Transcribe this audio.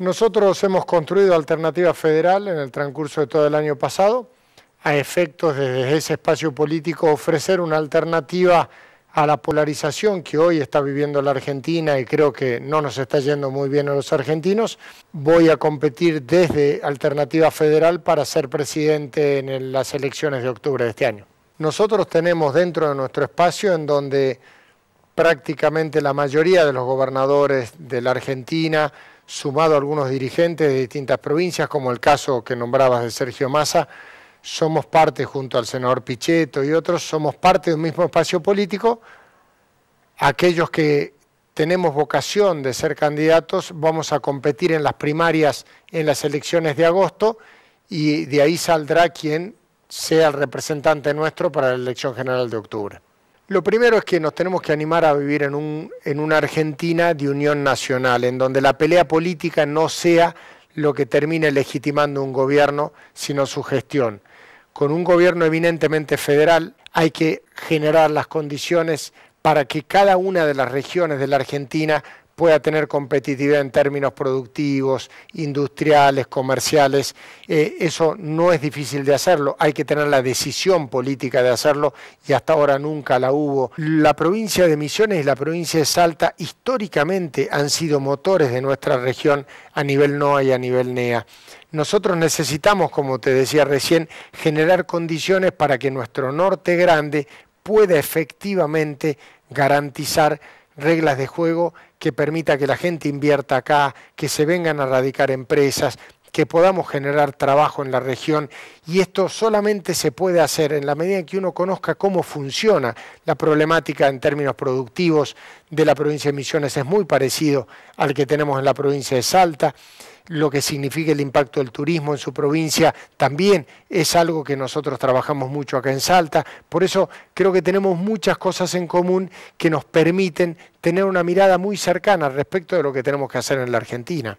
Nosotros hemos construido Alternativa Federal en el transcurso de todo el año pasado, a efectos desde ese espacio político ofrecer una alternativa a la polarización que hoy está viviendo la Argentina y creo que no nos está yendo muy bien a los argentinos. Voy a competir desde Alternativa Federal para ser presidente en las elecciones de octubre de este año. Nosotros tenemos dentro de nuestro espacio en donde prácticamente la mayoría de los gobernadores de la Argentina, sumado algunos dirigentes de distintas provincias, como el caso que nombrabas de Sergio Massa, somos parte, junto al senador Pichetto y otros, somos parte de un mismo espacio político. Aquellos que tenemos vocación de ser candidatos vamos a competir en las primarias, en las elecciones de agosto, y de ahí saldrá quien sea el representante nuestro para la elección general de octubre. Lo primero es que nos tenemos que animar a vivir en, un, en una Argentina de unión nacional, en donde la pelea política no sea lo que termine legitimando un gobierno, sino su gestión. Con un gobierno eminentemente federal hay que generar las condiciones para que cada una de las regiones de la Argentina pueda tener competitividad en términos productivos, industriales, comerciales. Eh, eso no es difícil de hacerlo, hay que tener la decisión política de hacerlo y hasta ahora nunca la hubo. La provincia de Misiones y la provincia de Salta históricamente han sido motores de nuestra región a nivel NOA y a nivel NEA. Nosotros necesitamos, como te decía recién, generar condiciones para que nuestro norte grande pueda efectivamente garantizar reglas de juego que permita que la gente invierta acá, que se vengan a radicar empresas, que podamos generar trabajo en la región y esto solamente se puede hacer en la medida en que uno conozca cómo funciona la problemática en términos productivos de la provincia de Misiones es muy parecido al que tenemos en la provincia de Salta lo que significa el impacto del turismo en su provincia también es algo que nosotros trabajamos mucho acá en Salta. Por eso creo que tenemos muchas cosas en común que nos permiten tener una mirada muy cercana respecto de lo que tenemos que hacer en la Argentina.